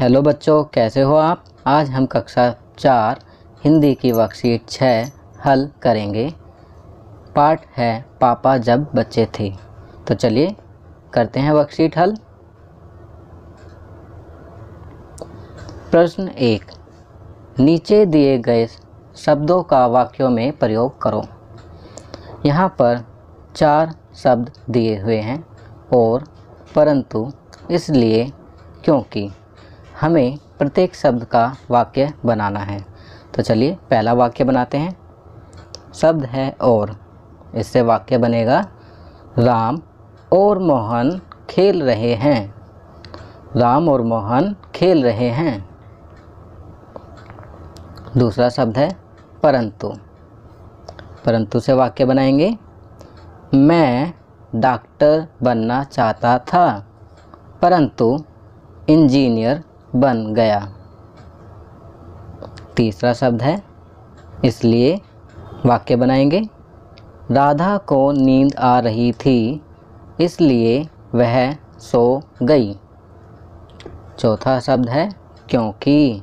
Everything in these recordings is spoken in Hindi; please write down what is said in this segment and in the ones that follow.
हेलो बच्चों कैसे हो आप आज हम कक्षा चार हिंदी की वर्कशीट छः हल करेंगे पार्ट है पापा जब बच्चे थे तो चलिए करते हैं वर्कशीट हल प्रश्न एक नीचे दिए गए शब्दों का वाक्यों में प्रयोग करो यहाँ पर चार शब्द दिए हुए हैं और परंतु इसलिए क्योंकि हमें प्रत्येक शब्द का वाक्य बनाना है तो चलिए पहला वाक्य बनाते हैं शब्द है और इससे वाक्य बनेगा राम और मोहन खेल रहे हैं राम और मोहन खेल रहे हैं दूसरा शब्द है परंतु परंतु से वाक्य बनाएंगे मैं डॉक्टर बनना चाहता था परंतु इंजीनियर बन गया तीसरा शब्द है इसलिए वाक्य बनाएंगे राधा को नींद आ रही थी इसलिए वह सो गई चौथा शब्द है क्योंकि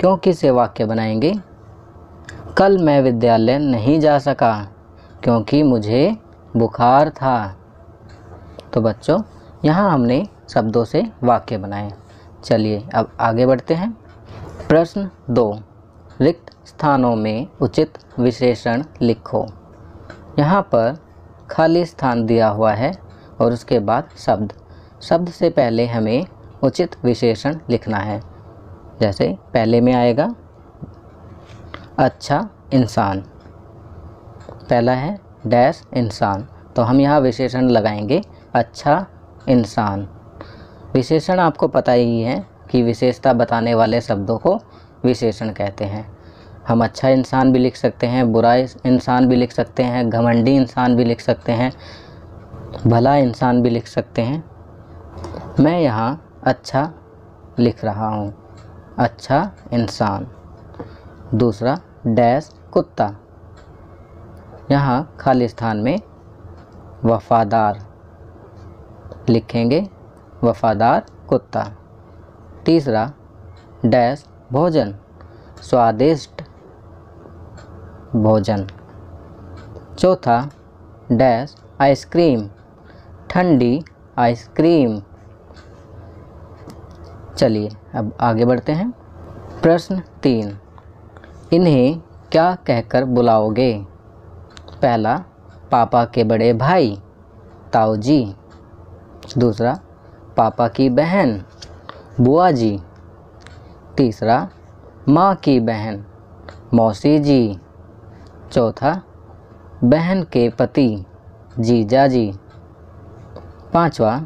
क्योंकि से वाक्य बनाएंगे कल मैं विद्यालय नहीं जा सका क्योंकि मुझे बुखार था तो बच्चों यहाँ हमने शब्दों से वाक्य बनाए चलिए अब आगे बढ़ते हैं प्रश्न दो रिक्त स्थानों में उचित विशेषण लिखो यहाँ पर खाली स्थान दिया हुआ है और उसके बाद शब्द शब्द से पहले हमें उचित विशेषण लिखना है जैसे पहले में आएगा अच्छा इंसान पहला है डैश इंसान तो हम यहाँ विशेषण लगाएंगे अच्छा इंसान विशेषण आपको पता ही है कि विशेषता बताने वाले शब्दों को विशेषण कहते हैं हम अच्छा इंसान भी लिख सकते हैं बुरा इंसान भी लिख सकते हैं घमंडी इंसान भी लिख सकते हैं भला इंसान भी लिख सकते हैं मैं यहाँ अच्छा लिख रहा हूँ अच्छा इंसान दूसरा डैश कुत्ता यहाँ खालिस्तान में वफादार लिखेंगे वफादार कुत्ता तीसरा डैश भोजन स्वादिष्ट भोजन चौथा डैश आइसक्रीम ठंडी आइसक्रीम चलिए अब आगे बढ़ते हैं प्रश्न तीन इन्हें क्या कहकर बुलाओगे पहला पापा के बड़े भाई ताऊ जी दूसरा पापा की बहन बुआ जी तीसरा माँ की बहन मौसी जी चौथा बहन के पति जीजा जी पाँचवा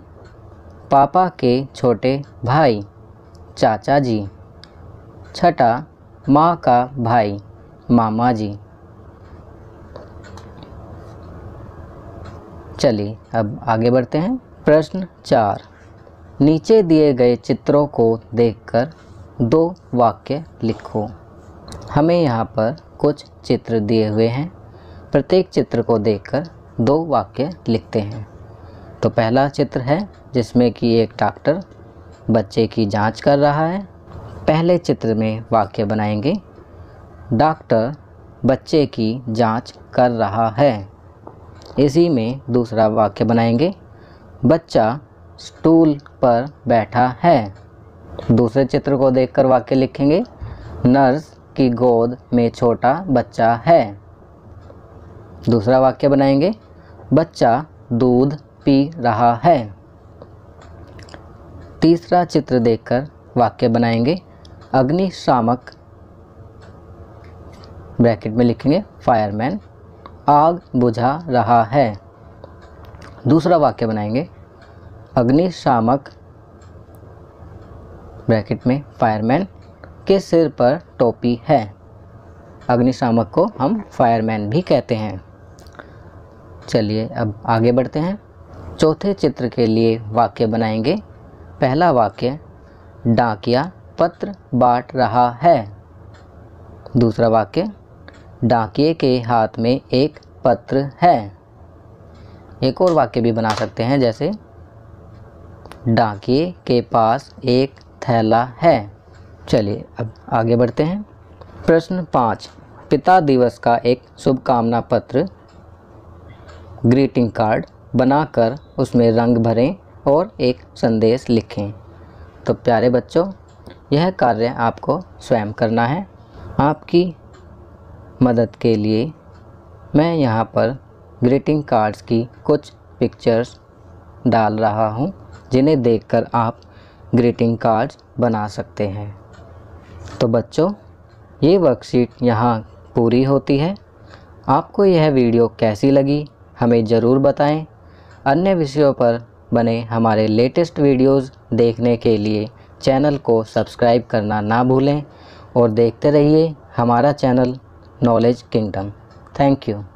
पापा के छोटे भाई चाचा जी छठा माँ का भाई मामा जी चलिए अब आगे बढ़ते हैं प्रश्न चार नीचे दिए गए चित्रों को देखकर दो वाक्य लिखो हमें यहाँ पर कुछ चित्र दिए हुए हैं प्रत्येक चित्र को देखकर दो वाक्य लिखते हैं तो पहला चित्र है जिसमें कि एक डॉक्टर बच्चे की जांच कर रहा है पहले चित्र में वाक्य बनाएंगे डॉक्टर बच्चे की जांच कर रहा है इसी में दूसरा वाक्य बनाएंगे बच्चा स्टूल पर बैठा है दूसरे चित्र को देखकर वाक्य लिखेंगे नर्स की गोद में छोटा बच्चा है दूसरा वाक्य बनाएंगे बच्चा दूध पी रहा है तीसरा चित्र देखकर वाक्य बनाएंगे अग्निशामक ब्रैकेट में लिखेंगे फायरमैन आग बुझा रहा है दूसरा वाक्य बनाएंगे अग्निशामक ब्रैकेट में फायरमैन के सिर पर टोपी है अग्निशामक को हम फायरमैन भी कहते हैं चलिए अब आगे बढ़ते हैं चौथे चित्र के लिए वाक्य बनाएंगे पहला वाक्य डाकिया पत्र बांट रहा है दूसरा वाक्य डाकिए के हाथ में एक पत्र है एक और वाक्य भी बना सकते हैं जैसे डाके के पास एक थैला है चलिए अब आगे बढ़ते हैं प्रश्न पाँच पिता दिवस का एक शुभकामना पत्र ग्रीटिंग कार्ड बनाकर उसमें रंग भरें और एक संदेश लिखें तो प्यारे बच्चों यह कार्य आपको स्वयं करना है आपकी मदद के लिए मैं यहाँ पर ग्रीटिंग कार्ड्स की कुछ पिक्चर्स डाल रहा हूँ जिन्हें देखकर आप ग्रीटिंग कार्ड्स बना सकते हैं तो बच्चों ये वर्कशीट यहाँ पूरी होती है आपको यह वीडियो कैसी लगी हमें ज़रूर बताएं अन्य विषयों पर बने हमारे लेटेस्ट वीडियोस देखने के लिए चैनल को सब्सक्राइब करना ना भूलें और देखते रहिए हमारा channel knowledge kingdom thank you